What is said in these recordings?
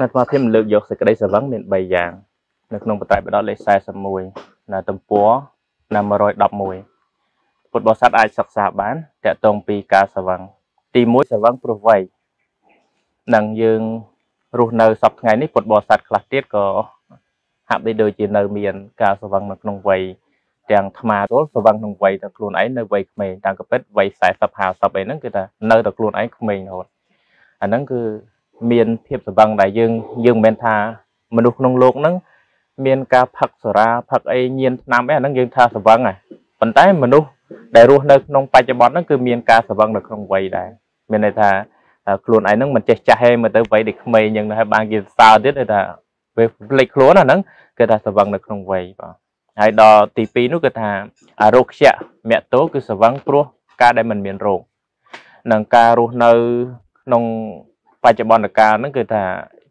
នៅថ្មធិមលើកយកសេចក្តីស្រវឹងមាន3យ៉ាងនៅក្នុងបត្រៃបដិលេខ41នៅទំព័រណា111ពុទ្ធបរិស័ទអាចសិក្សាបានតកតងពីការស្រវឹងទី1ស្រវឹងព្រោះវ័យនឹងយើងរស់នៅសពថ្ងៃនេះពុទ្ធបរិស័ទខ្លះទៀតក៏ហាក់បីដូចជានៅ មានការស្រវឹងនៅក្នុងវ័យទាំងថ្មទល់ស្រវឹងក្នុងវ័យតែខ្លួនឯងនៅវ័យក្មេងតាមកពិតវ័យ40 50អីហ្នឹងគឺថានៅតែខ្លួនឯងក្មេងរហូតអាហ្នឹងគឺមានភាពសង្វឹងដែលយើងយើងមិនមែនថាមនុស្សក្នុងលោកហ្នឹងមានការផឹកសារាផឹកអីញៀនថ្នាំអីអាហ្នឹងយើងថាសង្វឹងហ่ะប៉ុន្តែមនុស្សដែលរស់នៅក្នុងបច្ចុប្បន្នហ្នឹងគឺមានការសង្វឹងនៅក្នុងវ័យដែរមានន័យថាខ្លួនឯងហ្នឹងមិនចេះចាស់ហេមើលទៅវ័យដូចក្មេងយ៉ាងណាហើយបានគេសើទៀតថាពេលភ្លេចខ្លួនអាហ្នឹងគេថាសង្វឹងនៅក្នុងវ័យបាទហើយដល់ទី2នោះគឺថាអារោគ្យៈមគ្គតោគឺសង្វឹងព្រោះការដែលមិនមានរោគនិងការរស់នៅក្នុងបច្ចុប្បន្នកាលហ្នឹងគឺថា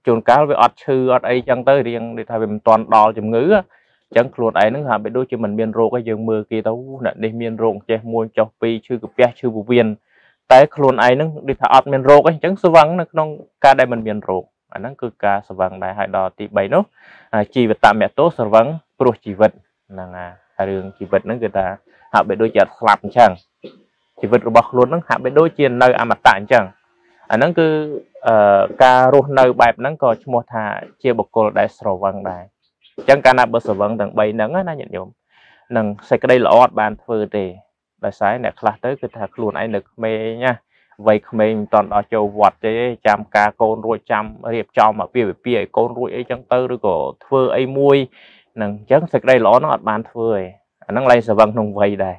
ជួនកាលវាអត់ឈឺអត់អីចឹងទៅរៀងដូចថាវាមិនទាន់ដល់ជំងឺចឹងខ្លួនឯងហ្នឹងហាក់បីដូចជាមិនមានរោគអីយើងមើលគេទៅអ្នកនេះមានរោគចេះមួយចុះពីរឈឺក្ពះឈឺពោះវៀនតែខ្លួនឯងហ្នឹងដូចថាអត់មានរោគអីចឹងស្វឹងនៅក្នុងការដែលមិនមានរោគអាហ្នឹងគឺការស្វឹងដែរហើយដល់ទី3នោះជីវតមតោស្វឹងព្រោះជីវិតហ្នឹងហើយរឿងជីវិតហ្នឹងគឺថាហាក់បីដូចជាអត់ស្លាប់អញ្ចឹងជីវិតរបស់ខ្លួនហ្នឹងហាក់បីដូចជានៅអមតៈអញ្ចឹងអាហ្នឹងគឺការរស់នៅបែបហ្នឹងក៏ឈ្មោះថាជាបុគ្គលដែលស្រវឹងដែរអញ្ចឹងកាលណាបើស្រវឹងទាំង3ហ្នឹងណាញាតិញោមនឹងសេចក្តីល្អអត់បានធ្វើទេដោយសារអ្នកខ្លះទៅគឺថាខ្លួនឯងនៅក្មេងណាវ័យក្មេងមិនតន់ដល់ចូលវត្តទេចាំការកូនរួចចាំរៀបចំអាពាហ៍ពិពាហ៍ឲ្យកូនរួចអីចឹងទៅឬក៏ធ្វើអីមួយនឹងអញ្ចឹងសេចក្តីល្អនោះអត់បានធ្វើទេអាហ្នឹងឡើងស្រវឹងក្នុងវ័យដែរ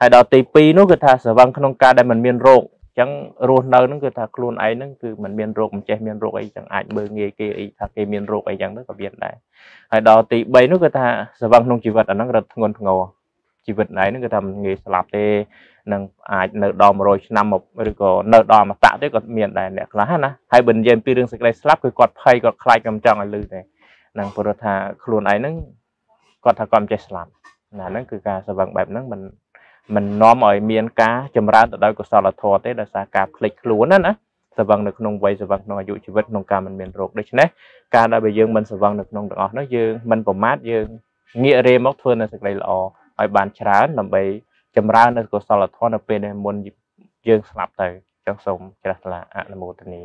ហើយដល់ទី2នោះគឺថាស្រវឹងក្នុងការដែលមិនមានរោគចឹងរស់នៅហ្នឹងគឺថាខ្លួនឯងហ្នឹងគឺมันមានរោគមិនចេះមានរោគអីចឹងអាចមើលងាយគេអីថាគេមានរោគអីចឹងទៅក៏មានដែរហើយដល់ទី3នោះគឺថាសង្វឹងក្នុងជីវិតអាហ្នឹងរត់ធ្ងន់ធ្ងរជីវិតឯងហ្នឹងគឺថាមិនងាយស្លាប់ទេនឹងអាចនៅដល់100ឆ្នាំមកឬក៏នៅដល់អមតៈទេក៏មានដែរអ្នកខ្លះណាហើយបើនិយាយពីរឿងសេចក្តីស្លាប់គឺគាត់ភ័យគាត់ខ្លាចគាត់មិនចង់ឲ្យលឺទេនឹងព្រោះថាខ្លួនឯងហ្នឹងគាត់ថាគាត់មិនចេះស្លាប់ណាហ្នឹងគឺការសង្វឹងបែបហ្នឹងមិនមិននាំឲ្យមានការចម្រើនទៅដោយកុសលធម៌ទេដោយសារការភ្លេចខ្លួនណាណាស្វឹងនៅក្នុងវ័យស្វឹងក្នុងអាយុជីវិតក្នុងការមិនមានរោគដូច្នេះការដែលបើយើងមិនស្វឹងនៅក្នុងទាំងអស់នោះយើងមិនប្រមាថយើងងាករេមកធ្វើនៅសេចក្តីល្អឲ្យបានច្រើនដើម្បីចម្រើននៅកុសលធម៌នៅពេលដែលមុនយើងស្លាប់ទៅចង់សូមជ្រះថ្លាអនុមោទនា